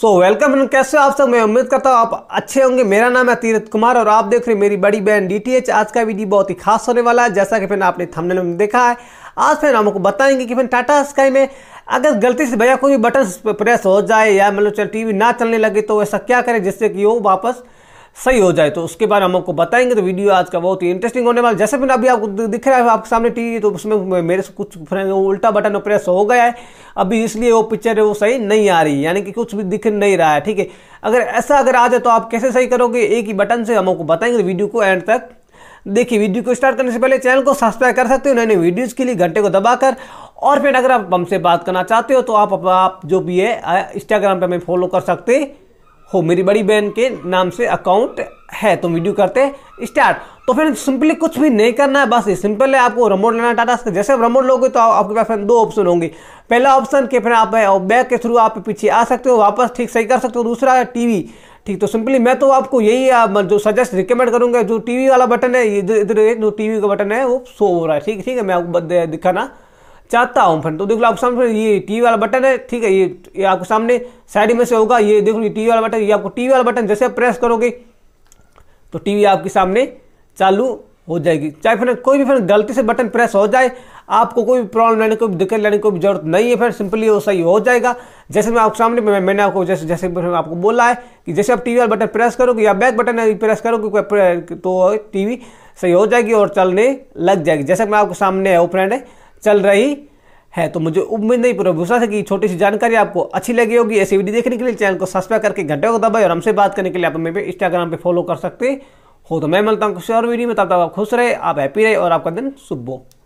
so welcome कैसे आप सब मैं उम्मीद करता हूँ आप अच्छे होंगे मेरा नाम है तीरथ कुमार और आप देख रहे हैं मेरी बड़ी बहन डीटीएच आज का वीडियो बहुत ही खास होने वाला है जैसा कि फिर आपने थंबनेल में देखा है आज फिर हम आपको बताएंगे कि फिर टाटा स्काई में अगर गलती से भैया कोई भी बटन प्रेस हो जाए या मतलब टी वी ना चलने लगे तो ऐसा क्या करें जिससे कि वो वापस सही हो जाए तो उसके बारे में हम आपको बताएंगे तो वीडियो आज का बहुत ही इंटरेस्टिंग होने वाला जैसे मैंने अभी आपको दिख रहा है आपके सामने टीवी तो उसमें मेरे से कुछ फ्रेंड उल्टा बटन प्रेस हो गया है अभी इसलिए वो पिक्चर वो सही नहीं आ रही यानी कि कुछ भी दिख नहीं रहा है ठीक है अगर ऐसा अगर आ जाए तो आप कैसे सही करोगे एक ही बटन से हम आपको बताएंगे तो वीडियो को एंड तक देखिए वीडियो को स्टार्ट करने से पहले चैनल को सब्सक्राइब कर सकते हो नए नए वीडियोज़ के लिए घंटे को दबाकर और फिर अगर आप हमसे बात करना चाहते हो तो आप, आप जो भी है इंस्टाग्राम पर हमें फॉलो कर सकते हो मेरी बड़ी बहन के नाम से अकाउंट है तो वीडियो करते स्टार्ट तो फिर सिंपली कुछ भी नहीं करना है बस ये सिंपल है आपको रिमोट लेना टाटा से जैसे आप रिमोट लोगे तो आपके पास दो ऑप्शन होंगे पहला ऑप्शन के फिर आप बैक के थ्रू आप पीछे आ सकते हो वापस ठीक सही कर सकते हो दूसरा है टीवी ठीक तो सिंपली मैं तो आपको यही जो सजेस्ट रिकमेंड करूंगा जो टीवी वाला बटन है इधर इधर जो टीवी का बटन है वो शो हो रहा है ठीक ठीक है मैं आपको दिखाना चाहता हूँ फ्रेंड तो देख लो आपको सामने ये टीवी वाला बटन है ठीक है ये ये आपके सामने साइड में से होगा ये देख लो ये टीवी वाला बटन ये आपको टीवी वाला बटन जैसे प्रेस करोगे तो टीवी आपके सामने चालू हो जाएगी चाहे फिर कोई भी फ्रेंड गलती से बटन प्रेस हो जाए आपको कोई भी प्रॉब्लम लेने कोई दिक्कत लेने कोई भी जरूरत नहीं है फिर सिंपली वो सही हो जाएगा जैसे मैं आपके सामने मैं, मैंने आपको जैसे जैसे आपको बोला है कि जैसे आप टीवी वाला बटन प्रेस करोगे या बैक बटन प्रेस करोगे तो टीवी सही हो जाएगी और चलने लग जाएगी जैसे मैं आपके सामने है वो फ्रेंड है चल रही है तो मुझे उम्मीद नहीं पूरा विश्वास है कि छोटी सी जानकारी आपको अच्छी लगी होगी ऐसी वीडियो देखने के लिए चैनल को सब्सक्राइब करके घंटे को दबाए और हमसे बात करने के लिए आप भी इंस्टाग्राम पर फॉलो कर सकते हो तो मैं मिलता हूँ किसी और वीडियो में तब तक आप खुश रहे आप हैप्पी रहे और आपका दिन शुभ हो